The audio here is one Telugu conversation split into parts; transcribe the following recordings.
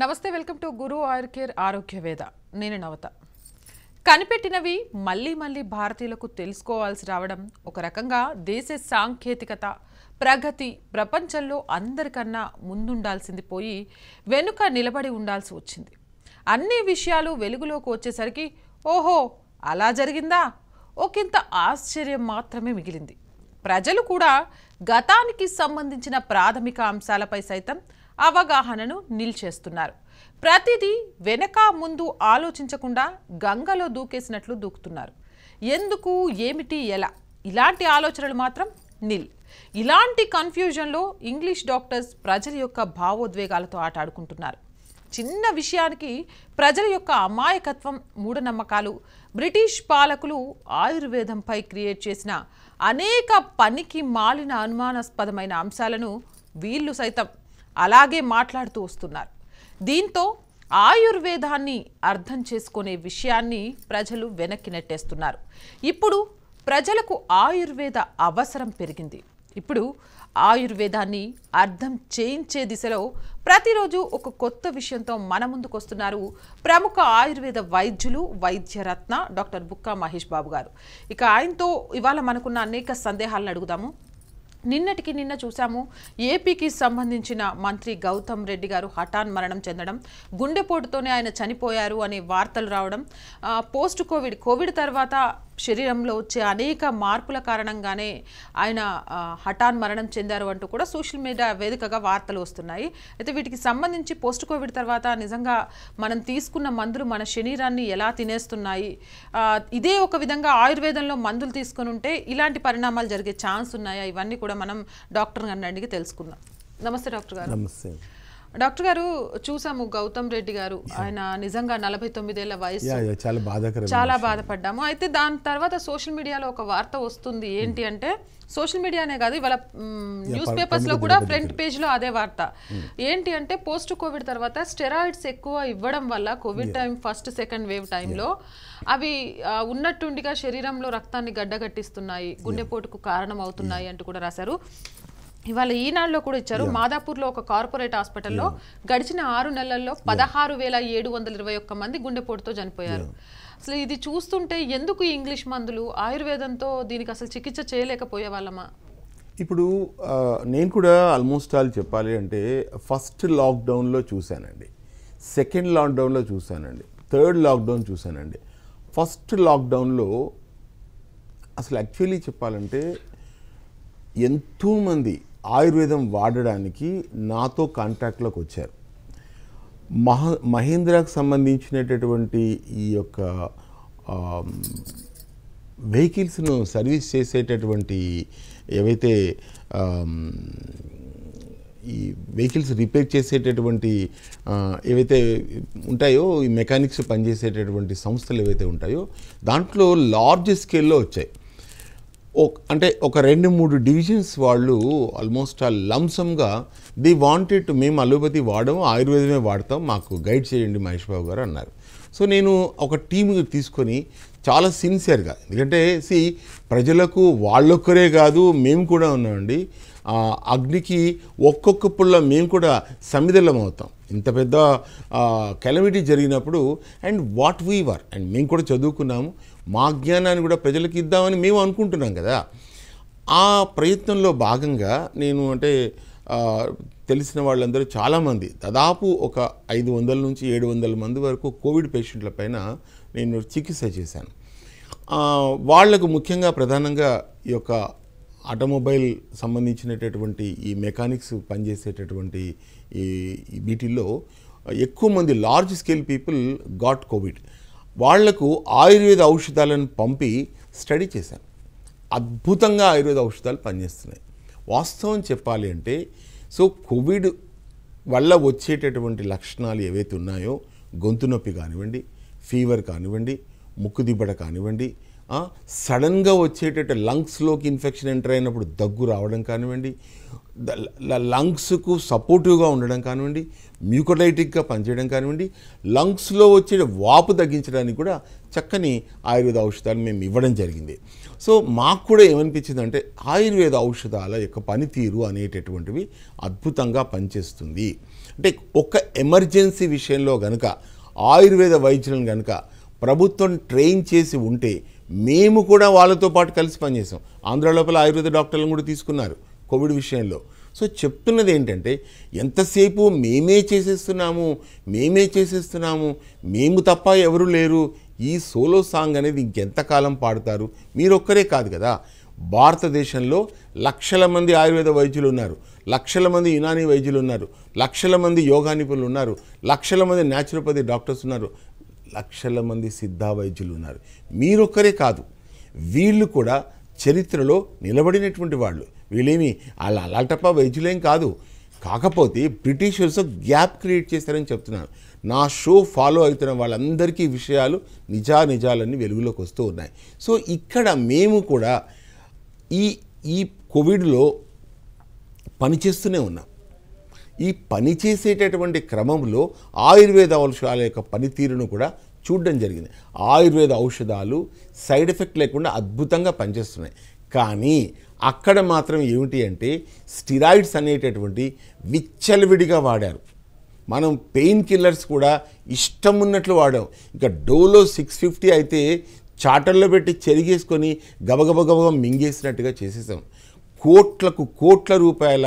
నమస్తే welcome to Guru Ayur care Arogya Veda నేను నవత కనిపెట్టినవి మళ్ళీ మళ్ళీ భారతీయులకు తెలుసుకోవాల్సి రావడం ఒక రకంగా దేశ సాంకేతికత ప్రగతి ప్రపంచంలో అందరికన్నా ముందుండాల్సింది పోయి వెనుక నిలబడి ఉండాల్సి వచ్చింది అన్ని విషయాలు వెలుగులోకి వచ్చేసరికి ఓహో అలా జరిగిందా ఒకంత ఆశ్చర్యం మాత్రమే మిగిలింది ప్రజలు కూడా గతానికి సంబంధించిన ప్రాథమిక అంశాలపై సైతం అవగాహనను నిల్చేస్తున్నారు ప్రతిదీ వెనక ముందు ఆలోచించకుండా గంగలో దూకేసినట్లు దూకుతున్నారు ఎందుకు ఏమిటి ఎలా ఇలాంటి ఆలోచనలు మాత్రం నిల్ ఇలాంటి కన్ఫ్యూజన్లో ఇంగ్లీష్ డాక్టర్స్ ప్రజల యొక్క భావోద్వేగాలతో ఆటాడుకుంటున్నారు చిన్న విషయానికి ప్రజల యొక్క అమాయకత్వం మూఢనమ్మకాలు బ్రిటిష్ పాలకులు ఆయుర్వేదంపై క్రియేట్ చేసిన అనేక పనికి మాలిన అనుమానాస్పదమైన అంశాలను వీళ్ళు సైతం అలాగే మాట్లాడుతూ వస్తున్నారు దీంతో ఆయుర్వేదాన్ని అర్థం చేసుకునే విషయాన్ని ప్రజలు వెనక్కి నెట్టేస్తున్నారు ఇప్పుడు ప్రజలకు ఆయుర్వేద అవసరం పెరిగింది ఇప్పుడు ఆయుర్వేదాన్ని అర్థం చేయించే దిశలో ప్రతిరోజు ఒక కొత్త విషయంతో మన ముందుకు వస్తున్నారు ప్రముఖ ఆయుర్వేద వైద్యులు వైద్యరత్న డాక్టర్ బుక్కా మహేష్ బాబు గారు ఇక ఆయనతో ఇవాళ మనకున్న అనేక సందేహాలను అడుగుదాము నిన్నటికి నిన్న చూశాము ఏపీకి సంబంధించిన మంత్రి గౌతమ్ రెడ్డి గారు హఠాన్ మరణం చెందడం గుండెపోటుతోనే ఆయన చనిపోయారు అనే వార్తలు రావడం పోస్ట్ కోవిడ్ కోవిడ్ తర్వాత శరీరంలో వచ్చే అనేక మార్పుల కారణంగానే ఆయన హఠాన్ మరణం చెందారు అంటూ కూడా సోషల్ మీడియా వేదికగా వార్తలు వస్తున్నాయి అయితే వీటికి సంబంధించి పోస్ట్ కోవిడ్ తర్వాత నిజంగా మనం తీసుకున్న మందులు మన శరీరాన్ని ఎలా తినేస్తున్నాయి ఇదే ఒక విధంగా ఆయుర్వేదంలో మందులు తీసుకుని ఉంటే ఇలాంటి పరిణామాలు జరిగే ఛాన్స్ ఉన్నాయా ఇవన్నీ కూడా మనం డాక్టర్ గారిని అడిగి తెలుసుకుందాం నమస్తే డాక్టర్ గారు నమస్తే డాక్టర్ గారు చూసాము గౌతమ్ రెడ్డి గారు ఆయన నిజంగా నలభై తొమ్మిదేళ్ల వయసు చాలా బాధపడ్డాము అయితే దాని తర్వాత సోషల్ మీడియాలో ఒక వార్త వస్తుంది ఏంటి hmm. అంటే సోషల్ మీడియానే కాదు ఇవాళ న్యూస్ పేపర్స్ లో కూడా ఫ్రంట్ పేజ్ లో అదే వార్త hmm. ఏంటి అంటే పోస్ట్ కోవిడ్ తర్వాత స్టెరాయిడ్స్ ఎక్కువ ఇవ్వడం వల్ల Covid time first second wave టైంలో అవి ఉన్నట్టుండిగా శరీరంలో రక్తాన్ని గడ్డగట్టిస్తున్నాయి గుండెపోటుకు కారణం అవుతున్నాయి అంటూ కూడా రాశారు ఇవాళ ఈనాడులో కూడా ఇచ్చారు మాదాపూర్లో ఒక కార్పొరేట్ హాస్పిటల్లో గడిచిన ఆరు నెలల్లో పదహారు వేల ఏడు వందల ఇరవై ఒక్క మంది గుండెపోటుతో చనిపోయారు అసలు ఇది చూస్తుంటే ఎందుకు ఇంగ్లీష్ మందులు ఆయుర్వేదంతో దీనికి అసలు చికిత్స చేయలేకపోయే వాళ్ళమా ఇప్పుడు నేను కూడా ఆల్మోస్ట్ ఆల్ చెప్పాలి అంటే ఫస్ట్ లాక్డౌన్లో చూశానండి సెకండ్ లాక్డౌన్లో చూశానండి థర్డ్ లాక్డౌన్ చూశానండి ఫస్ట్ లాక్డౌన్లో అసలు యాక్చువల్లీ చెప్పాలంటే ఎంతోమంది ఆయుర్వేదం వాడడానికి నాతో కాంట్రాక్ట్లోకి వచ్చారు మహ మహీంద్రాకు సంబంధించినటువంటి ఈ యొక్క వెహికల్స్ను సర్వీస్ చేసేటటువంటి ఏవైతే ఈ వెహికల్స్ రిపేర్ చేసేటటువంటి ఏవైతే ఉంటాయో ఈ మెకానిక్స్ పనిచేసేటటువంటి సంస్థలు ఏవైతే ఉంటాయో దాంట్లో లార్జ్ స్కేల్లో వచ్చాయి అంటే ఒక రెండు మూడు డివిజన్స్ వాళ్ళు ఆల్మోస్ట్ ఆ లంసమ్గా ది వాంటెడ్ మేము అలోపతి వాడము ఆయుర్వేదమే వాడతాం మాకు గైడ్ చేయండి మహేష్ బాబు గారు అన్నారు సో నేను ఒక టీమ్ తీసుకొని చాలా సిన్సియర్గా ఎందుకంటే సి ప్రజలకు వాళ్ళొక్కరే కాదు మేము కూడా ఉన్నామండి అగ్నికి ఒక్కొక్క పుల్ల మేము కూడా సమిదలం అవుతాం ఇంత పెద్ద కెలమిటీ జరిగినప్పుడు and what we were and మేము కూడా చదువుకున్నాము మా జ్ఞానాన్ని కూడా ప్రజలకు ఇద్దామని మేము అనుకుంటున్నాం కదా ఆ ప్రయత్నంలో భాగంగా నేను అంటే తెలిసిన వాళ్ళందరూ చాలామంది దాదాపు ఒక ఐదు వందల నుంచి ఏడు వందల మంది వరకు కోవిడ్ పేషెంట్ల పైన నేను చికిత్స చేశాను వాళ్లకు ముఖ్యంగా ప్రధానంగా ఈ యొక్క ఆటోమొబైల్ సంబంధించినటువంటి ఈ మెకానిక్స్ పనిచేసేటటువంటి ఈ వీటిల్లో ఎక్కువ మంది large scale people got Covid వాళ్లకు ఆయుర్వేద ఔషధాలను పంపి స్టడీ చేశాను అద్భుతంగా ఆయుర్వేద ఔషధాలు పనిచేస్తున్నాయి వాస్తవం చెప్పాలి అంటే సో కోవిడ్ వల్ల వచ్చేటటువంటి లక్షణాలు ఏవైతే ఉన్నాయో గొంతు నొప్పి కానివ్వండి ఫీవర్ కానివ్వండి ముక్కుదిబ్బడ కానివ్వండి సడన్గా వచ్చేటట్టు లంగ్స్లోకి ఇన్ఫెక్షన్ ఎంటర్ అయినప్పుడు దగ్గు రావడం కానివ్వండి లంగ్స్కు సపోర్టివ్గా ఉండడం కానివ్వండి మ్యూకోటైటిక్గా పనిచేయడం కానివ్వండి లంగ్స్లో వచ్చే వాపు తగ్గించడానికి కూడా చక్కని ఆయుర్వేద ఔషధాలు మేము ఇవ్వడం జరిగింది సో మాకు కూడా ఏమనిపించిందంటే ఆయుర్వేద ఔషధాల యొక్క పనితీరు అనేటటువంటివి అద్భుతంగా పనిచేస్తుంది అంటే ఒక ఎమర్జెన్సీ విషయంలో కనుక ఆయుర్వేద వైద్యులను కనుక ప్రభుత్వం ట్రైన్ చేసి ఉంటే మేము కూడా వాళ్ళతో పాటు కలిసి పనిచేసాం ఆంధ్ర లోపల ఆయుర్వేద డాక్టర్లను కూడా తీసుకున్నారు కోవిడ్ విషయంలో సో చెప్తున్నది ఏంటంటే ఎంతసేపు మేమే చేసేస్తున్నాము మేమే చేసేస్తున్నాము మేము తప్ప ఎవరు లేరు ఈ సోలో సాంగ్ అనేది ఇంకెంతకాలం పాడతారు మీరొక్కరే కాదు కదా భారతదేశంలో లక్షల మంది ఆయుర్వేద వైద్యులు ఉన్నారు లక్షల మంది యునానీ వైద్యులు ఉన్నారు లక్షల మంది యోగా నిపుణులు ఉన్నారు లక్షల మంది న్యాచురోపతి డాక్టర్స్ ఉన్నారు లక్షల మంది సిద్ధ వైద్యులు ఉన్నారు మీరొక్కరే కాదు వీళ్ళు కూడా చరిత్రలో నిలబడినటువంటి వాళ్ళు వీళ్ళేమి వాళ్ళ అలాటప్ప వైద్యులేం కాదు కాకపోతే బ్రిటిషర్స్ గ్యాప్ క్రియేట్ చేస్తారని చెప్తున్నాను నా షో ఫాలో అవుతున్న వాళ్ళందరికీ విషయాలు నిజా నిజాలన్నీ వెలుగులోకి వస్తూ ఉన్నాయి సో ఇక్కడ మేము కూడా ఈ ఈ కోవిడ్లో పనిచేస్తూనే ఉన్నాం ఈ పని చేసేటటువంటి క్రమంలో ఆయుర్వేద ఔషధాల యొక్క పనితీరును కూడా చూడడం జరిగింది ఆయుర్వేద ఔషధాలు సైడ్ ఎఫెక్ట్ లేకుండా అద్భుతంగా పనిచేస్తున్నాయి కానీ అక్కడ మాత్రం ఏమిటి అంటే స్టిరాయిడ్స్ అనేటటువంటి విచ్చలవిడిగా వాడారు మనం పెయిన్ కిల్లర్స్ కూడా ఇష్టం ఉన్నట్లు వాడాం ఇంకా డోలో సిక్స్ ఫిఫ్టీ అయితే చాటల్లో పెట్టి చెరిగేసుకొని గబగబగబ మింగేసినట్టుగా చేసేసాం కోట్లకు కోట్ల రూపాయల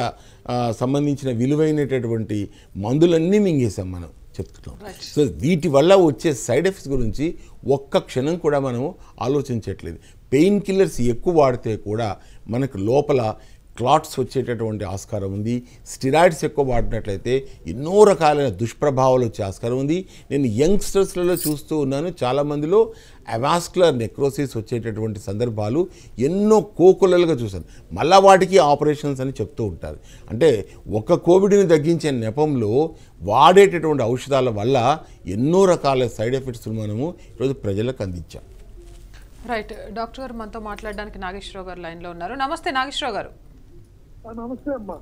సంబంధించిన విలువైనటువంటి మందులన్నీ మింగేసాం మనం చెప్తున్నాం సో వీటి వల్ల వచ్చే సైడ్ ఎఫెక్ట్స్ గురించి ఒక్క క్షణం కూడా మనం ఆలోచించట్లేదు పెయిన్ కిల్లర్స్ ఎక్కువ వాడితే కూడా మనకు లోపల క్లాట్స్ వచ్చేటటువంటి ఆస్కారం ఉంది స్టిరాయిడ్స్ ఎక్కువ వాడినట్లయితే ఎన్నో రకాలైన దుష్ప్రభావాలు వచ్చే ఆస్కారం ఉంది నేను యంగ్స్టర్స్లలో చూస్తూ ఉన్నాను చాలామందిలో అవాస్కులర్ నెక్రోసిస్ వచ్చేటటువంటి సందర్భాలు ఎన్నో కోకులలుగా చూశాను మళ్ళా వాటికి ఆపరేషన్స్ అని చెప్తూ ఉంటారు అంటే ఒక కోవిడ్ని తగ్గించే నెపంలో వాడేటటువంటి ఔషధాల వల్ల ఎన్నో రకాల సైడ్ ఎఫెక్ట్స్ మనము ఈరోజు ప్రజలకు అందించాం రైట్ డాక్టర్ గారు మనతో మాట్లాడడానికి నాగేశ్వరరావు గారు లైన్లో ఉన్నారు నమస్తే నాగేశ్వరరావు గారు నమస్తే అమ్మా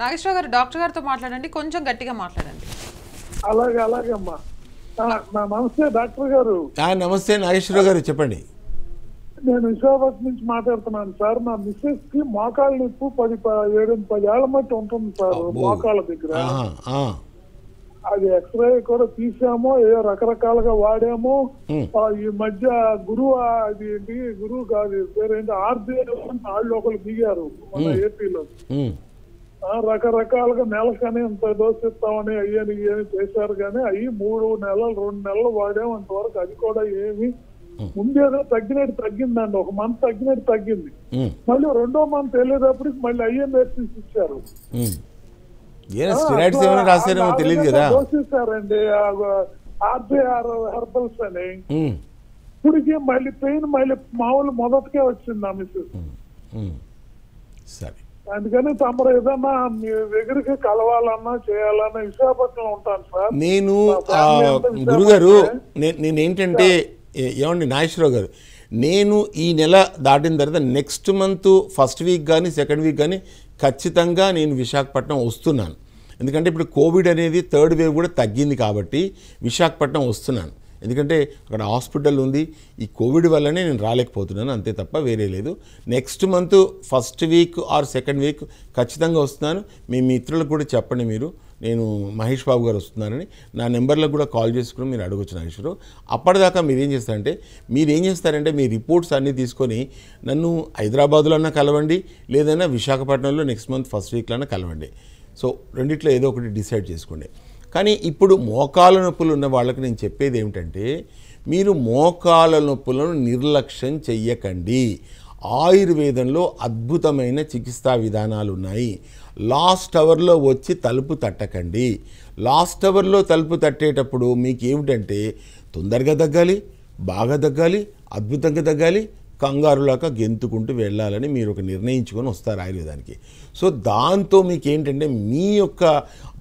నాగేశ్వర గారు డాక్టర్ గారితో మాట్లాడండి కొంచెం గట్టిగా మాట్లాడండి అలాగే అలాగే అమ్మా నమస్తే డాక్టర్ గారు నమస్తే నాగేశ్వర గారు చెప్పండి నేను విశాఖపట్నం నుంచి మాట్లాడుతున్నాను సార్ నా మిస్సెస్ కి మోకాళ్ళ నొప్పు పది ఏడు పది ఏళ్ళ మట్టి ఉంటుంది సార్ మోకాళ్ళ దగ్గర అది ఎక్స్రే కూడా తీసాము ఏదో రకరకాలుగా వాడాము ఈ మధ్య గురువు అది ఏంటి గురువు కాదు పేరేంటి ఆర్బీఐ వాళ్ళు ఒకరు దిగారు మన ఏపీలో రకరకాలుగా నెలకని ఇంత దోషిస్తామని ఇస్తామని అయ్యని ఇయ్యని చేశారు కానీ అవి మూడు నెలలు రెండు నెలలు వాడాము అంతవరకు అది కూడా ఏమి ముందేదో తగ్గినట్టు తగ్గిందండి ఒక మంత్ తగ్గినట్టు తగ్గింది మళ్ళీ రెండో మంత్ వెళ్ళేటప్పటికి మళ్ళీ ఐఎంఎస్ ఇచ్చారు రాశారేమో తెలియదు కదా చూసారండి ఆర్బీఆర్ హెర్బల్స్ అని ఇప్పటికే మళ్ళీ పెయిన్ మళ్ళీ మామూలు మొదటికే వచ్చింది ఆ మిస్సెస్ సరే అందుకని తమరు ఏదన్నా మీ దగ్గరికి కలవాలన్నా చేయాలన్నా విశాఖపట్నంలో ఉంటాను సార్ నేను గురుగారు నేను ఏంటంటే ఏమండి నాగేశ్వరరావు గారు నేను ఈ నెల దాటిన తర్వాత నెక్స్ట్ మంత్ ఫస్ట్ వీక్ కానీ సెకండ్ వీక్ కానీ ఖచ్చితంగా నేను విశాఖపట్నం వస్తున్నాను ఎందుకంటే ఇప్పుడు కోవిడ్ అనేది థర్డ్ వేవ్ కూడా తగ్గింది కాబట్టి విశాఖపట్నం వస్తున్నాను ఎందుకంటే అక్కడ హాస్పిటల్ ఉంది ఈ కోవిడ్ వల్లనే నేను రాలేకపోతున్నాను అంతే తప్ప వేరే లేదు next month first week or second week ఖచ్చితంగా వస్తున్నాను మీ మిత్రులకు కూడా చెప్పండి మీరు నేను మహేష్ బాబు గారు వస్తున్నారని నా నెంబర్లకు కూడా కాల్ చేసుకుని మీరు అడగొచ్చు నాగేశ్వరరావు అప్పటిదాకా మీరు ఏం చేస్తారంటే మీరు ఏం చేస్తారంటే మీ రిపోర్ట్స్ అన్నీ తీసుకొని నన్ను హైదరాబాద్లో అన్నా కలవండి లేదన్నా విశాఖపట్నంలో నెక్స్ట్ మంత్ ఫస్ట్ వీక్లోనే కలవండి సో రెండిట్లో ఏదో ఒకటి డిసైడ్ చేసుకోండి కానీ ఇప్పుడు మోకాల నొప్పులు ఉన్న వాళ్ళకి నేను చెప్పేది ఏమిటంటే మీరు మోకాల నొప్పులను నిర్లక్ష్యం చెయ్యకండి ఆయుర్వేదంలో అద్భుతమైన చికిత్సా విధానాలు ఉన్నాయి లాస్ట్ అవర్లో వచ్చి తలుపు తట్టకండి లాస్ట్ అవర్లో తలుపు తట్టేటప్పుడు మీకు ఏమిటంటే తొందరగా తగ్గాలి బాగా తగ్గాలి అద్భుతంగా తగ్గాలి కంగారులాక గెంతుకుంటూ వెళ్ళాలని మీరు ఒక నిర్ణయించుకొని వస్తారు ఆయుర్వేదానికి సో దాంతో మీకు ఏంటంటే మీ యొక్క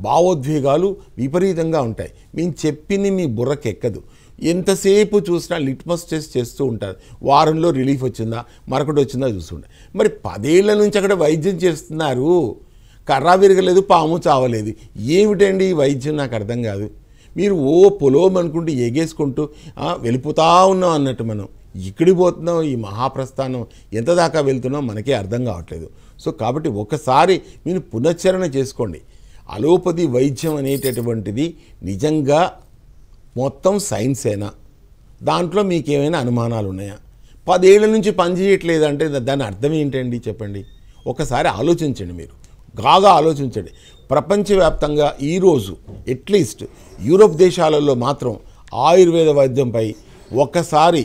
భావోద్వేగాలు విపరీతంగా ఉంటాయి మేము చెప్పింది మీ బుర్రకెక్కదు ఎంతసేపు చూసినా లిట్మస్ టెస్ట్ చేస్తూ ఉంటారు వారంలో రిలీఫ్ వచ్చిందా మరొకటి వచ్చిందా చూస్తుంటారు మరి పదేళ్ల నుంచి అక్కడ వైద్యం చేస్తున్నారు కర్ర విరగలేదు పాము చావలేదు ఏమిటండి ఈ వైద్యం నాకు అర్థం కాదు మీరు ఓ పొలోం అనుకుంటూ ఎగేసుకుంటూ వెళ్ళిపోతా ఉన్నాం అన్నట్టు మనం ఇక్కడి పోతున్నాం ఈ మహాప్రస్థానం ఎంత దాకా వెళ్తున్నాం మనకే అర్థం కావట్లేదు సో కాబట్టి ఒకసారి మీరు పునశ్చరణ చేసుకోండి అలోపతి వైద్యం అనేటటువంటిది నిజంగా మొత్తం సైన్సేనా దాంట్లో మీకు ఏమైనా అనుమానాలు ఉన్నాయా పదేళ్ల నుంచి పనిచేయట్లేదంటే దాని అర్థం ఏంటండి చెప్పండి ఒకసారి ఆలోచించండి మీరు బాగా ఆలోచించండి ప్రపంచవ్యాప్తంగా ఈరోజు అట్లీస్ట్ యూరోప్ దేశాలలో మాత్రం ఆయుర్వేద వైద్యంపై ఒకసారి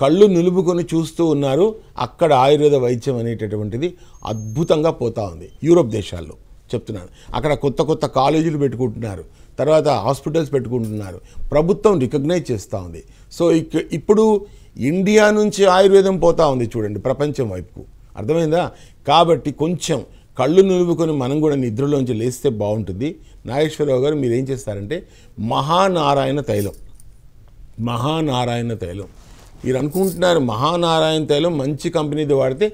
కళ్ళు నిలుపుకొని చూస్తూ ఉన్నారు అక్కడ ఆయుర్వేద వైద్యం అనేటటువంటిది అద్భుతంగా పోతూ ఉంది యూరోప్ దేశాల్లో చెప్తున్నాను అక్కడ కొత్త కొత్త కాలేజీలు పెట్టుకుంటున్నారు తర్వాత హాస్పిటల్స్ పెట్టుకుంటున్నారు ప్రభుత్వం రికగ్నైజ్ చేస్తూ ఉంది సో ఇప్పుడు ఇండియా నుంచి ఆయుర్వేదం పోతూ ఉంది చూడండి ప్రపంచం వైపుకు అర్థమైందా కాబట్టి కొంచెం కళ్ళు నిలుపుకొని మనం కూడా నిద్రలోంచి లేస్తే బాగుంటుంది నాగేశ్వరరావు గారు మీరు ఏం చేస్తారంటే మహానారాయణ తైలం మహానారాయణ తైలం మీరు అనుకుంటున్నారు మహానారాయణ తైలం మంచి కంపెనీది వాడితే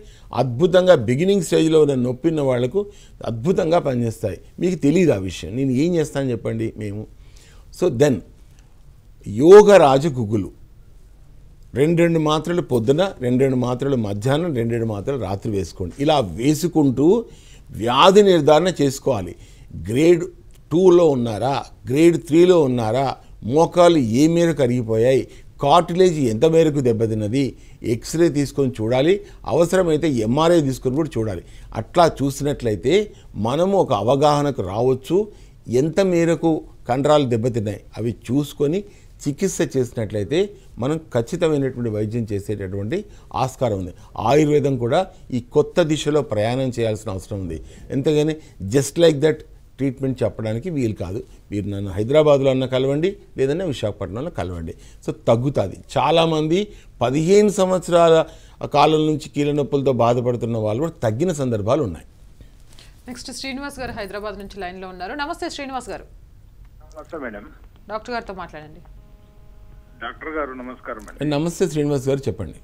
అద్భుతంగా బిగినింగ్ స్టేజ్లో ఉన్న నొప్పిన్న వాళ్లకు అద్భుతంగా పనిచేస్తాయి మీకు తెలియదు ఆ విషయం నేను ఏం చేస్తాను చెప్పండి మేము సో దెన్ రాజు గుగ్గులు రెండు రెండు మాత్రలు పొద్దున రెండు రెండు మాత్రలు మధ్యాహ్నం రెండు రెండు మాత్రలు రాత్రి వేసుకోండి ఇలా వేసుకుంటూ వ్యాధి నిర్ధారణ చేసుకోవాలి గ్రేడ్ టూలో ఉన్నారా గ్రేడ్ త్రీలో ఉన్నారా మోకాలు ఏ మేరకు కరిగిపోయాయి కార్టిలేజ్ ఎంత మేరకు దెబ్బతిన్నది ఎక్స్రే తీసుకొని చూడాలి అవసరమైతే ఎంఆర్ఐ తీసుకొని కూడా చూడాలి అట్లా చూసినట్లయితే మనము ఒక అవగాహనకు రావచ్చు ఎంత మేరకు కండరాలు దెబ్బతిన్నాయి అవి చూసుకొని చికిత్స చేసినట్లయితే మనం ఖచ్చితమైనటువంటి వైద్యం చేసేటటువంటి ఆస్కారం ఉంది ఆయుర్వేదం కూడా ఈ కొత్త దిశలో ప్రయాణం చేయాల్సిన అవసరం ఉంది ఎంతగాని జస్ట్ లైక్ దట్ ట్రీట్మెంట్ చెప్పడానికి వీలు కాదు మీరు నన్ను హైదరాబాద్లో అన్న కలవండి లేదన్నా విశాఖపట్నంలో కలవండి సో తగ్గుతుంది చాలామంది పదిహేను సంవత్సరాల కాలం నుంచి నొప్పులతో బాధపడుతున్న వాళ్ళు కూడా తగ్గిన సందర్భాలు ఉన్నాయి నెక్స్ట్ శ్రీనివాస్ గారు హైదరాబాద్ నుంచి లైన్లో ఉన్నారు నమస్తే శ్రీనివాస్ గారు నమస్తే మేడం డాక్టర్ గారితో మాట్లాడండి డాక్టర్ గారు నమస్కారం అండి నమస్తే శ్రీనివాస్ గారు చెప్పండి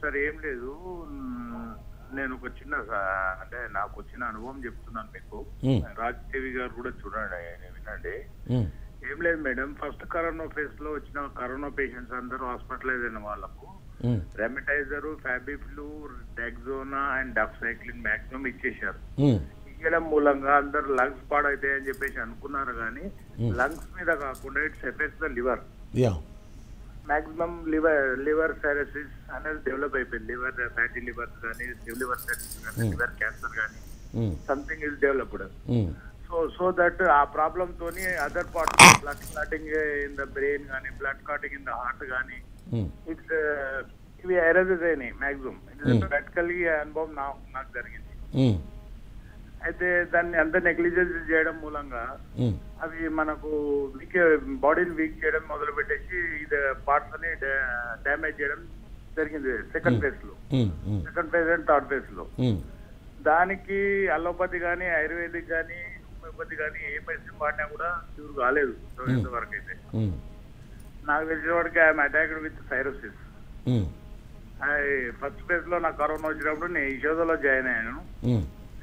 సార్ ఏం లేదు నేను ఒక చిన్న అంటే నాకు వచ్చిన అనుభవం చెప్తున్నాను మీకు రాజదేవి గారు కూడా చూడండి వినండి ఏం లేదు మేడం ఫస్ట్ కరోనా ఫేస్ లో వచ్చిన కరోనా పేషెంట్స్ అందరూ హాస్పిటలైజ్ అయిన వాళ్ళకు Remdesivir Fabiflu Dexona and doxycycline maximum ఇచ్చేశారు ఇవ్వడం మూలంగా అందరు లంగ్స్ పాడైతాయని చెప్పేసి అనుకున్నారు కానీ లంగ్స్ మీద కాకుండా it's effect the liver maximum liver liver cirrhosis అనేది డెవలప్ అయిపోయింది లివర్ ఫ్యాటీ లివర్ కానీ లివర్ కానీ hmm. లివర్ క్యాన్సర్ కానీ something is developed so so that ఆ ప్రాబ్లమ్ తోని other part blood clotting in the brain కానీ blood clotting in the heart కానీ ఇట్స్ hmm. uh, ఇవి ఎరజెస్ అయినాయి మాక్సిమం hmm. ప్రాక్టికల్ అనుభవం నాకు జరిగింది అయితే దాన్ని అంత నెగ్లిజెన్స్ చేయడం మూలంగా అవి మనకు వీక్ బాడీని వీక్ చేయడం మొదలు పెట్టేసి ఇది పార్ట్స్ అని డ్యామేజ్ చేయడం జరిగింది సెకండ్ ఫేజ్ లో second phase and third phase లో దానికి అలోపతి కానీ ఆయుర్వేదిక్ కానీ హోమియోపతి కానీ ఏ మెడిసిన్ వాడినా కూడా క్యూర్ కాలేదు వరకు అయితే నాకు తెలిసిన వాడికి I'm attacked with cirrhosis first phase లో నాకు కరోనా వచ్చినప్పుడు నేను యశోదలో జాయిన్ అయ్యాను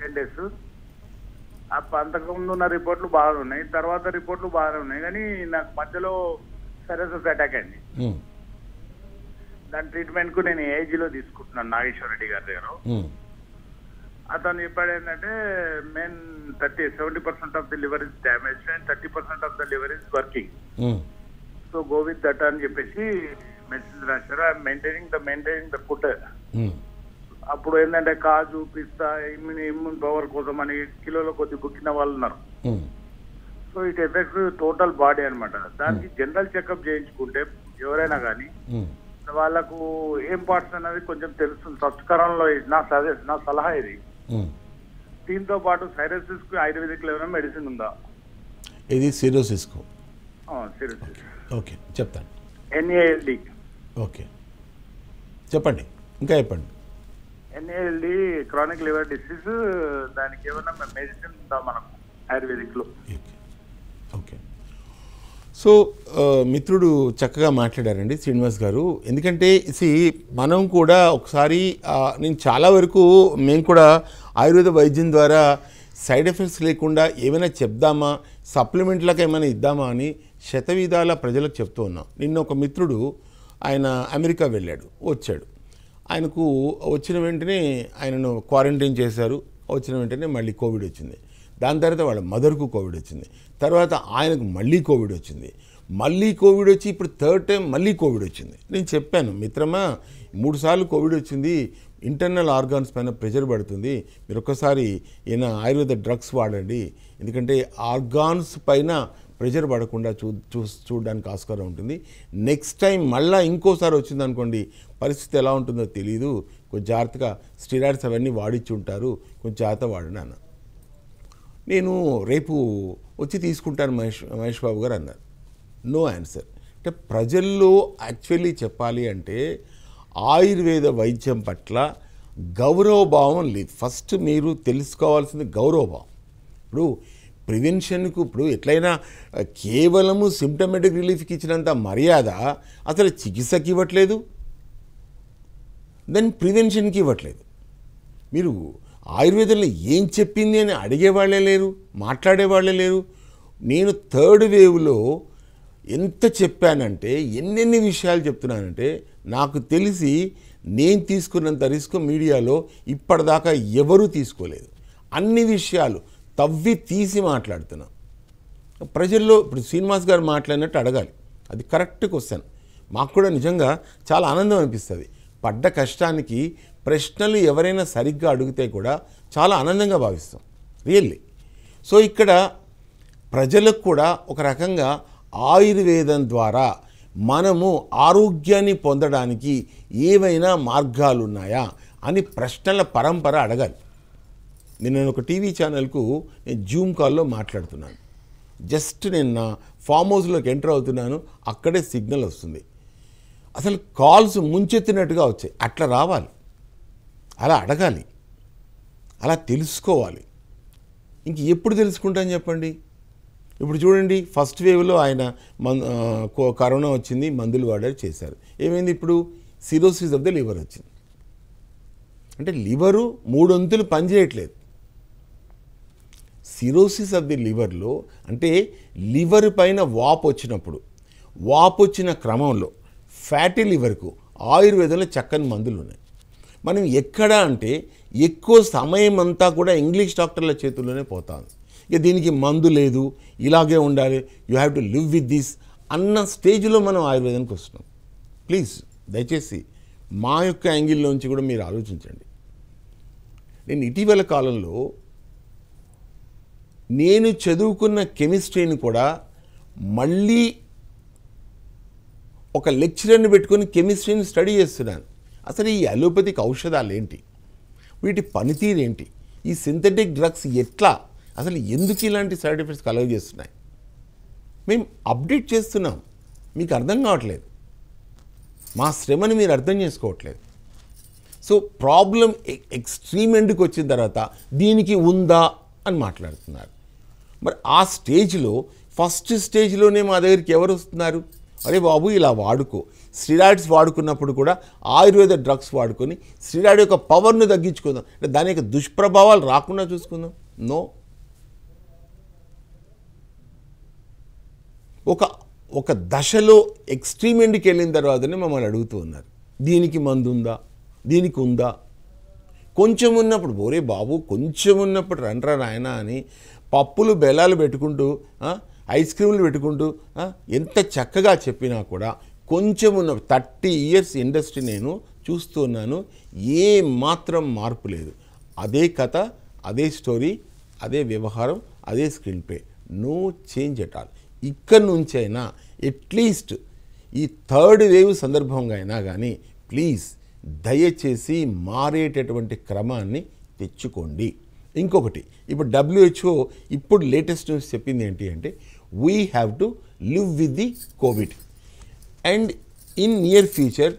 టెన్ డేస్ అంతకుముందు ఉన్న రిపోర్ట్లు బాగానే ఉన్నాయి తర్వాత రిపోర్ట్లు బాగానే ఉన్నాయి కానీ నాకు మధ్యలో సరసస్ అటాక్ అండి దాని ట్రీట్మెంట్ కు నేను ఏజీలో తీసుకుంటున్నాను నాగేశ్వర రెడ్డి గారి దగ్గర అతను చెప్పాడు ఏంటంటే main thirty seventy percent of the liver is damage and thirty percent of the liver is working so go with that అని చెప్పేసి మెసేజ్ రాశారు I'm maintaining the maintaining the food అప్పుడు ఏంటంటే కాజు పిస్తా ఇమ్యూన్ ఇమ్యూన్ పవర్ కోసం అని కిలోలో కొద్ది బుక్కిన వాళ్ళు ఉన్నారు so it effect total body అనమాట దానికి జనరల్ hmm. చెకప్ చేయించుకుంటే ఎవరైనా కానీ hmm. వాళ్ళకు ఏం పార్ట్స్ అనేది కొంచెం తెలుస్తుంది సంస్కరణలో నా సజెస్ట్ నా సలహా ఇది hmm. దీంతో పాటు సైరోసిస్ కు ఆయుర్వేదిక్ లో మెడిసిన్ ఉందా ఇది సిరోసిస్ కు ఓకే చెప్తాను ఎన్ఏఎల్డి ఓకే చెప్పండి ఇంకా చెప్పండి ఎన్ఏఎల్డి క్రానిక్ లివర్ డిసీజ్ దానికి ఏమైనా మెడిసిన్ ఉందా మనం ఆయుర్వేదిక్లో ఓకే సో మిత్రుడు చక్కగా మాట్లాడారండి శ్రీనివాస్ గారు ఎందుకంటే ఇసి మనం కూడా ఒకసారి నేను చాలా వరకు మేము కూడా ఆయుర్వేద వైద్యం ద్వారా సైడ్ ఎఫెక్ట్స్ లేకుండా ఏమైనా చెప్దామా సప్లిమెంట్లకు ఏమైనా ఇద్దామా అని శతవిధాల ప్రజలకు చెప్తూ ఉన్నాం నిన్న ఒక మిత్రుడు ఆయన అమెరికా వెళ్ళాడు వచ్చాడు ఆయనకు వచ్చిన వెంటనే ఆయనను క్వారంటైన్ చేశారు వచ్చిన వెంటనే మళ్ళీ కోవిడ్ వచ్చింది దాని తర్వాత వాళ్ళ మదర్కు కోవిడ్ వచ్చింది తర్వాత ఆయనకు మళ్ళీ కోవిడ్ వచ్చింది మళ్ళీ కోవిడ్ వచ్చి ఇప్పుడు థర్డ్ టైం మళ్ళీ కోవిడ్ వచ్చింది నేను చెప్పాను మిత్రమా మూడుసార్లు కోవిడ్ వచ్చింది ఇంటర్నల్ ఆర్గాన్స్ పైన ప్రెషర్ పడుతుంది మీరు ఒక్కసారి ఈయన ఆయుర్వేద డ్రగ్స్ వాడండి ఎందుకంటే ఆర్గాన్స్ పైన ప్రెషర్ పడకుండా చూ చూ చూడడానికి ఆస్కారం ఉంటుంది నెక్స్ట్ టైం మళ్ళీ ఇంకోసారి వచ్చిందనుకోండి పరిస్థితి ఎలా ఉంటుందో తెలియదు కొంచెం జాగ్రత్తగా స్టిరాయిడ్స్ అవన్నీ వాడిచ్చి ఉంటారు కొంచెం జాగ్రత్త వాడినా అన్న నేను రేపు వచ్చి తీసుకుంటాను మహేష్ మహేష్ బాబు గారు అన్నారు నో ఆన్సర్ అంటే ప్రజల్లో యాక్చువల్లీ చెప్పాలి అంటే ఆయుర్వేద వైద్యం పట్ల గౌరవభావం లేదు ఫస్ట్ మీరు తెలుసుకోవాల్సింది గౌరవభావం ఇప్పుడు ప్రివెన్షన్కు ఇప్పుడు ఎట్లయినా కేవలము సిమ్టమెటిక్ రిలీఫ్కి ఇచ్చినంత మర్యాద అసలు చికిత్సకి ఇవ్వట్లేదు దెన్ ప్రివెన్షన్కి ఇవ్వట్లేదు మీరు ఆయుర్వేదంలో ఏం చెప్పింది అని అడిగేవాళ్ళే లేరు మాట్లాడేవాళ్ళే లేరు నేను థర్డ్ వేవ్లో ఎంత చెప్పానంటే ఎన్నెన్ని విషయాలు చెప్తున్నానంటే నాకు తెలిసి నేను తీసుకున్నంత రిస్క్ మీడియాలో ఇప్పటిదాకా ఎవరూ తీసుకోలేదు అన్ని విషయాలు తవ్వి తీసి మాట్లాడుతున్నాం ప్రజల్లో ఇప్పుడు శ్రీనివాస్ గారు మాట్లాడినట్టు అడగాలి అది కరెక్ట్ క్వశ్చన్ మాకు కూడా నిజంగా చాలా ఆనందం అనిపిస్తుంది పడ్డ కష్టానికి ప్రశ్నలు ఎవరైనా సరిగ్గా అడిగితే కూడా చాలా ఆనందంగా భావిస్తాం రియల్లీ సో ఇక్కడ ప్రజలకు కూడా ఒక రకంగా ఆయుర్వేదం ద్వారా మనము ఆరోగ్యాన్ని పొందడానికి ఏవైనా మార్గాలు ఉన్నాయా అని ప్రశ్నల పరంపర అడగాలి నిన్న నేను ఒక టీవీ ఛానల్కు నేను జూమ్ కాల్లో మాట్లాడుతున్నాను జస్ట్ నేను నా ఫామ్ హౌస్లోకి ఎంటర్ అవుతున్నాను అక్కడే సిగ్నల్ వస్తుంది అసలు కాల్స్ ముంచెత్తినట్టుగా వచ్చాయి అట్లా రావాలి అలా అడగాలి అలా తెలుసుకోవాలి ఇంక ఎప్పుడు తెలుసుకుంటాను చెప్పండి ఇప్పుడు చూడండి ఫస్ట్ వేవ్లో ఆయన కరోనా వచ్చింది మందులు వాడారు చేశారు ఏమైంది ఇప్పుడు సిరోసిస్ ఆఫ్ ద లివర్ వచ్చింది అంటే లివరు మూడొంతులు పనిచేయట్లేదు సిరోసిస్ ఆఫ్ ది లివర్లో అంటే లివర్ పైన వాపు వచ్చినప్పుడు వాపు వచ్చిన క్రమంలో ఫ్యాటీ లివర్కు ఆయుర్వేదంలో చక్కని మందులు ఉన్నాయి మనం ఎక్కడ అంటే ఎక్కువ సమయం అంతా కూడా ఇంగ్లీష్ డాక్టర్ల చేతుల్లోనే పోతాను ఇక దీనికి మందు లేదు ఇలాగే ఉండాలి you have to live with this అన్న స్టేజ్లో మనం ఆయుర్వేదానికి వస్తున్నాం ప్లీజ్ దయచేసి మా యొక్క యాంగిల్లోంచి కూడా మీరు ఆలోచించండి నేను ఇటీవల కాలంలో నేను చదువుకున్న కెమిస్ట్రీని కూడా మళ్ళీ ఒక లెక్చరర్ని పెట్టుకుని కెమిస్ట్రీని స్టడీ చేస్తున్నాను అసలు ఈ అలోపతిక్ ఔషధాలు ఏంటి వీటి పనితీరేంటి ఈ సింథటిక్ డ్రగ్స్ ఎట్లా అసలు ఎందుకు ఇలాంటి సైడ్ ఎఫెక్ట్స్ కలవ చేస్తున్నాయి మేము అప్డేట్ చేస్తున్నాం మీకు అర్థం కావట్లేదు మా శ్రమను మీరు అర్థం చేసుకోవట్లేదు సో ప్రాబ్లం ఎక్స్ట్రీమ్ ఎండ్కి వచ్చిన తర్వాత దీనికి ఉందా అని మాట్లాడుతున్నారు మరి ఆ స్టేజ్లో ఫస్ట్ స్టేజ్లోనే మా దగ్గరికి ఎవరు వస్తున్నారు అరే బాబు ఇలా వాడుకో స్టిరాయిడ్స్ వాడుకున్నప్పుడు కూడా ఆయుర్వేద డ్రగ్స్ వాడుకొని స్టిరాయిడ్ యొక్క పవర్ను తగ్గించుకుందాం అంటే దాని యొక్క దుష్ప్రభావాలు రాకుండా చూసుకుందాం నో ఒక ఒక దశలో ఎక్స్ట్రీమ్ ఎండ్కి వెళ్ళిన తర్వాతనే మమ్మల్ని అడుగుతూ ఉన్నారు దీనికి మందు ఉందా దీనికి ఉందా కొంచెం ఉన్నప్పుడు బోరే బాబు కొంచెం ఉన్నప్పుడు రండ్రా నాయన అని పప్పులు బెల్లాలు పెట్టుకుంటూ ఐస్ క్రీములు పెట్టుకుంటూ ఎంత చక్కగా చెప్పినా కూడా కొంచెం ఉన్న థర్టీ ఇయర్స్ ఇండస్ట్రీ నేను చూస్తున్నాను ఏ మాత్రం మార్పు లేదు అదే కథ అదే స్టోరీ అదే వ్యవహారం అదే screenplay no change at all ఇక్కడి నుంచైనా అట్లీస్ట్ ఈ థర్డ్ వేవ్ సందర్భంగా అయినా కానీ ప్లీజ్ దయచేసి మారేటటువంటి క్రమాన్ని తెచ్చుకోండి ఇంకొకటి ఇప్పుడు డబ్ల్యూహెచ్ఓ ఇప్పుడు లేటెస్ట్ న్యూస్ చెప్పింది ఏంటి అంటే we have to live with the Covid and in near future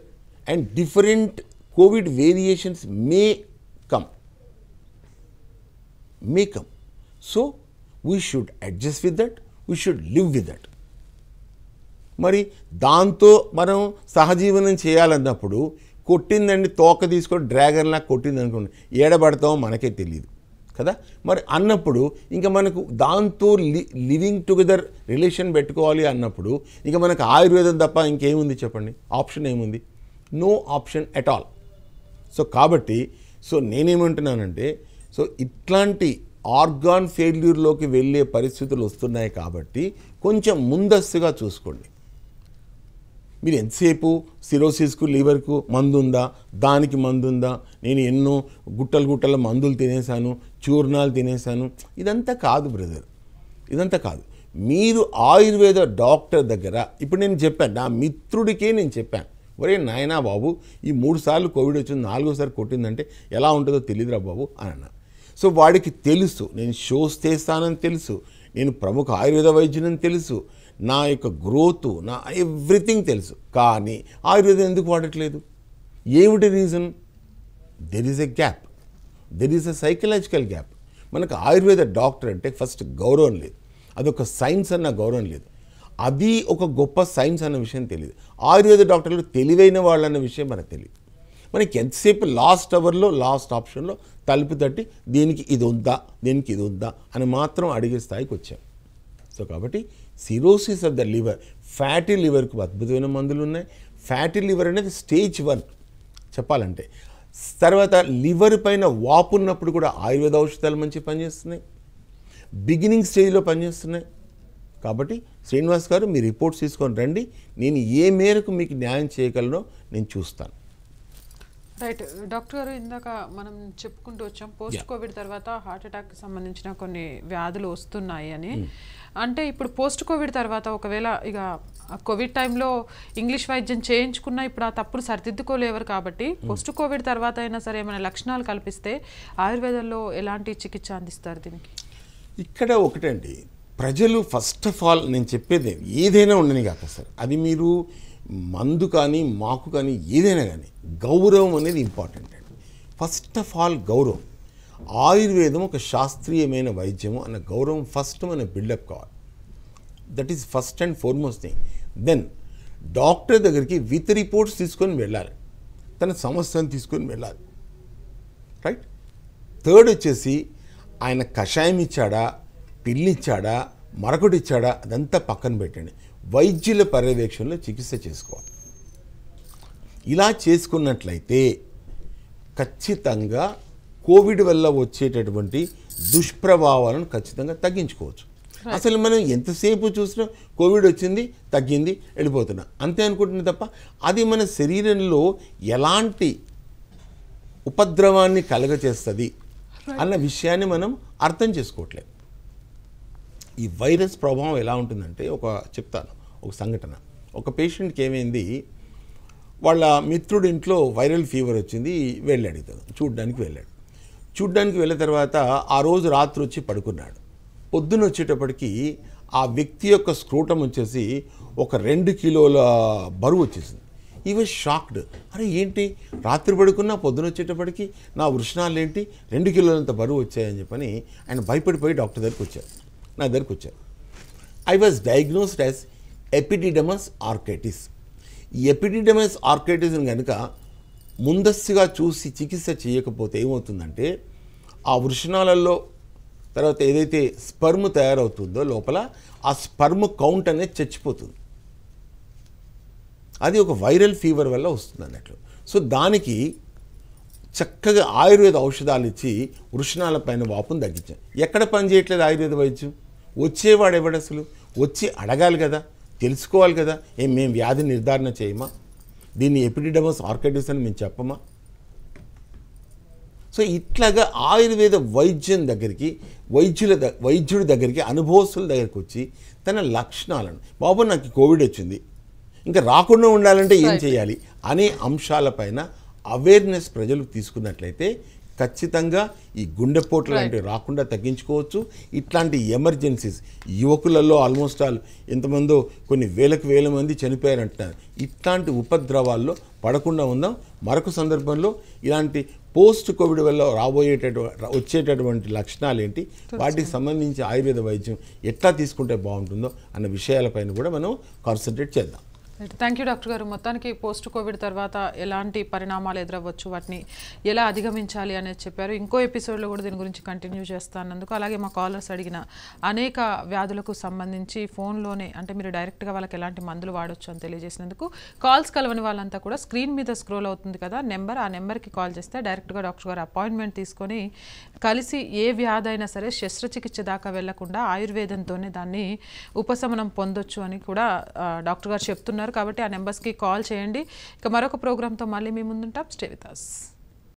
and different Covid variations may come may come so we should adjust with that we should live with that మరి దాంతో మనం సహజీవనం చేయాలన్నప్పుడు కొట్టిందండి తోక తీసుకొని డ్రాగన్లా కొట్టింది అనుకోండి ఏడబడతామో మనకే తెలియదు కదా మరి అన్నప్పుడు ఇంకా మనకు దాంతో లివింగ్ టుగెదర్ రిలేషన్ పెట్టుకోవాలి అన్నప్పుడు ఇంకా మనకు ఆయుర్వేదం తప్ప ఇంకేముంది చెప్పండి ఆప్షన్ ఏముంది no option at all so కాబట్టి సో నేనేమంటున్నానంటే సో ఇట్లాంటి ఆర్గాన్ ఫెయిల్యూర్లోకి వెళ్ళే పరిస్థితులు వస్తున్నాయి కాబట్టి కొంచెం ముందస్తుగా చూసుకోండి మీరు ఎంతసేపు సిరోసిస్కు లివర్కు మందు ఉందా దానికి మందు ఉందా నేను ఎన్నో గుట్టలు గుట్టల మందులు తినేశాను చూర్ణాలు తినేశాను ఇదంతా కాదు బ్రదర్ ఇదంతా కాదు మీరు ఆయుర్వేద డాక్టర్ దగ్గర ఇప్పుడు నేను చెప్పాను నా మిత్రుడికే నేను చెప్పాను ఒరే నాయనా బాబు ఈ మూడు సార్లు కోవిడ్ వచ్చింది నాలుగోసారి కొట్టిందంటే ఎలా ఉంటుందో తెలియదురా బాబు అని అన్నా సో వాడికి తెలుసు నేను షోస్ చేస్తానని తెలుసు నేను ప్రముఖ ఆయుర్వేద వైద్యునని తెలుసు నా యొక్క గ్రోత్ నా ఎవ్రీథింగ్ తెలుసు కానీ ఆయుర్వేదం ఎందుకు వాడట్లేదు ఏమిటి reason there is a gap there is a psychological gap మనకు ఆయుర్వేద డాక్టర్ అంటే ఫస్ట్ గౌరవం లేదు అదొక సైన్స్ అన్న గౌరవం లేదు అది ఒక గొప్ప సైన్స్ అన్న విషయం తెలియదు ఆయుర్వేద డాక్టర్లు తెలివైన వాళ్ళు అన్న విషయం మనకు తెలియదు మనకి ఎంతసేపు లాస్ట్ అవర్లో లాస్ట్ ఆప్షన్లో తలుపు తట్టి దీనికి ఇది ఉందా దీనికి ఇది ఉందా అని మాత్రం అడిగే స్థాయికి వచ్చాం సో కాబట్టి cirrhosis of the liver fatty లివర్కు అద్భుతమైన మందులు ఉన్నాయి ఫ్యాటీ లివర్ అనేది స్టేజ్ వన్ చెప్పాలంటే తర్వాత లివర్ పైన వాపు ఉన్నప్పుడు కూడా ఆయుర్వేద ఔషధాలు మంచి పనిచేస్తున్నాయి బిగినింగ్ స్టేజ్లో పనిచేస్తున్నాయి కాబట్టి శ్రీనివాస్ గారు మీ రిపోర్ట్స్ తీసుకొని రండి నేను ఏ మేరకు మీకు న్యాయం చేయగలనో నేను చూస్తాను రైట్ డాక్టర్ గారు ఇందాక మనం చెప్పుకుంటూ వచ్చాం పోస్ట్ కోవిడ్ తర్వాత హార్ట్ అటాక్ సంబంధించిన కొన్ని వ్యాధులు వస్తున్నాయి అని hmm. అంటే ఇప్పుడు పోస్ట్ కోవిడ్ తర్వాత ఒకవేళ ఇక కోవిడ్ టైంలో ఇంగ్లీష్ వైద్యం చేయించుకున్న ఇప్పుడు ఆ తప్పులు సరిదిద్దుకోలేవరు కాబట్టి పోస్ట్ కోవిడ్ తర్వాత అయినా సరే ఏమైనా లక్షణాలు కల్పిస్తే ఆయుర్వేదంలో ఎలాంటి చికిత్స అందిస్తారు దీనికి ఇక్కడ ఒకటండి ప్రజలు ఫస్ట్ ఆఫ్ ఆల్ నేను చెప్పేది ఏదైనా ఉండని కాక సార్ అది మీరు మందు కానీ మాకు కానీ ఏదైనా కానీ గౌరవం అనేది ఇంపార్టెంట్ అండి ఫస్ట్ ఆఫ్ ఆల్ గౌరవం ఆయుర్వేదం ఒక శాస్త్రీయమైన వైద్యము అన్న గౌరవం ఫస్ట్ మన బిల్డప్ కావాలి that is first and foremost thing then doctor దగ్గరికి విత్ రిపోర్ట్స్ తీసుకొని వెళ్ళాలి తన సమస్యను తీసుకొని వెళ్ళాలి రైట్ థర్డ్ వచ్చేసి ఆయన కషాయం ఇచ్చాడా పిల్లిచ్చాడా మరొకటి ఇచ్చాడా అదంతా పక్కన పెట్టండి వైద్యుల పర్యవేక్షణలో చికిత్స చేసుకోవాలి ఇలా చేసుకున్నట్లయితే ఖచ్చితంగా కోవిడ్ వల్ల వచ్చేటటువంటి దుష్ప్రభావాలను ఖచ్చితంగా తగ్గించుకోవచ్చు అసలు మనం ఎంతసేపు చూసినా కోవిడ్ వచ్చింది తగ్గింది వెళ్ళిపోతున్నాం అంతే అనుకుంటున్నాం తప్ప అది మన శరీరంలో ఎలాంటి ఉపద్రవాన్ని కలగచేస్తుంది అన్న విషయాన్ని మనం అర్థం చేసుకోవట్లేదు ఈ వైరస్ ప్రభావం ఎలా ఉంటుందంటే ఒక చెప్తాను ఒక సంఘటన ఒక పేషెంట్కి ఏమైంది వాళ్ళ మిత్రుడింట్లో వైరల్ ఫీవర్ వచ్చింది వెళ్ళాడు ఇతను చూడడానికి వెళ్ళాడు చూడ్డానికి వెళ్ళిన తర్వాత ఆ రోజు రాత్రి వచ్చి పడుకున్నాడు పొద్దున్న వచ్చేటప్పటికి ఆ వ్యక్తి యొక్క స్క్రోటం వచ్చేసి ఒక రెండు కిలోల బరువు వచ్చేసింది ఈ వాజ్ షాక్డ్ అరే ఏంటి రాత్రి పడుకున్నా పొద్దున వచ్చేటప్పటికి నా వృషణాలు ఏంటి రెండు కిలోలంత బరువు వచ్చాయని చెప్పని ఆయన భయపడిపోయి డాక్టర్ దగ్గరికి వచ్చారు నా దగ్గరికి వచ్చారు I was diagnosed as epididymis orchitis epididymis ఆర్కైటిస్ని కనుక ముందస్తుగా చూసి చికిత్స చేయకపోతే ఏమవుతుందంటే ఆ వృషణాలలో తర్వాత ఏదైతే స్పర్మ్ తయారవుతుందో లోపల ఆ స్పర్మ్ కౌంట్ అనేది చచ్చిపోతుంది అది ఒక వైరల్ ఫీవర్ వల్ల వస్తుంది అన్నట్లు సో దానికి చక్కగా ఆయుర్వేద ఔషధాలు ఇచ్చి వృషణాల పైన వాపును తగ్గించాం ఎక్కడ పని చేయట్లేదు ఆయుర్వేద వైద్యం వచ్చేవాడు ఎవడు అసలు వచ్చి అడగాలి కదా తెలుసుకోవాలి కదా ఏం మేము వ్యాధి నిర్ధారణ చేయమా దీన్ని ఎపిడిడమస్ ఆర్కైటిస్ అని మేము చెప్పమా సో ఇట్లాగా ఆయుర్వేద వైద్యం దగ్గరికి వైద్యుల వైద్యుడి దగ్గరికి అనుభవస్తుల దగ్గరికి వచ్చి తన లక్షణాలను బాబు నాకు కోవిడ్ వచ్చింది ఇంకా రాకుండా ఉండాలంటే ఏం చేయాలి అనే అంశాలపైన అవేర్నెస్ ప్రజలు తీసుకున్నట్లయితే ఖచ్చితంగా ఈ గుండెపోటు లాంటివి రాకుండా తగ్గించుకోవచ్చు ఇట్లాంటి ఎమర్జెన్సీస్ యువకులలో ఆల్మోస్ట్ ఆల్ ఎంతమందో కొన్ని వేలకు వేల మంది చనిపోయారంటున్నారు ఇట్లాంటి ఉపద్రవాల్లో పడకుండా ఉందాం మరొక సందర్భంలో ఇలాంటి పోస్ట్ కోవిడ్ వల్ల రాబోయేటటువంటి వచ్చేటటువంటి లక్షణాలు ఏంటి వాటికి సంబంధించి ఆయుర్వేద వైద్యం ఎట్లా తీసుకుంటే బాగుంటుందో అన్న విషయాలపైన కూడా మనం కాన్సన్ట్రేట్ చేద్దాం థ్యాంక్ యూ డాక్టర్ గారు మొత్తానికి పోస్ట్ కోవిడ్ తర్వాత ఎలాంటి పరిణామాలు ఎదురవ్వచ్చు వాటిని ఎలా అధిగమించాలి అనేది చెప్పారు ఇంకో ఎపిసోడ్లో కూడా దీని గురించి కంటిన్యూ చేస్తానందుకు అలాగే మా కాలర్స్ అడిగిన అనేక వ్యాధులకు సంబంధించి ఫోన్లోనే అంటే మీరు డైరెక్ట్గా వాళ్ళకి ఎలాంటి మందులు వాడచ్చు అని తెలియజేసినందుకు కాల్స్ కలవని వాళ్ళంతా కూడా స్క్రీన్ మీద స్క్రోల్ అవుతుంది కదా నెంబర్ ఆ నెంబర్కి కాల్ చేస్తే డైరెక్ట్గా డాక్టర్ గారు అపాయింట్మెంట్ తీసుకొని కలిసి ఏ వ్యాధి అయినా సరే శస్త్రచికిత్స దాకా వెళ్లకుండా ఆయుర్వేదంతోనే దాన్ని ఉపశమనం పొందొచ్చు అని కూడా డాక్టర్ గారు చెప్తున్నారు కాబట్టి ఆ నెంబర్స్కి కాల్ చేయండి ఇక మరొక ప్రోగ్రామ్తో మళ్ళీ మీ ముందుంటాం స్టే విత్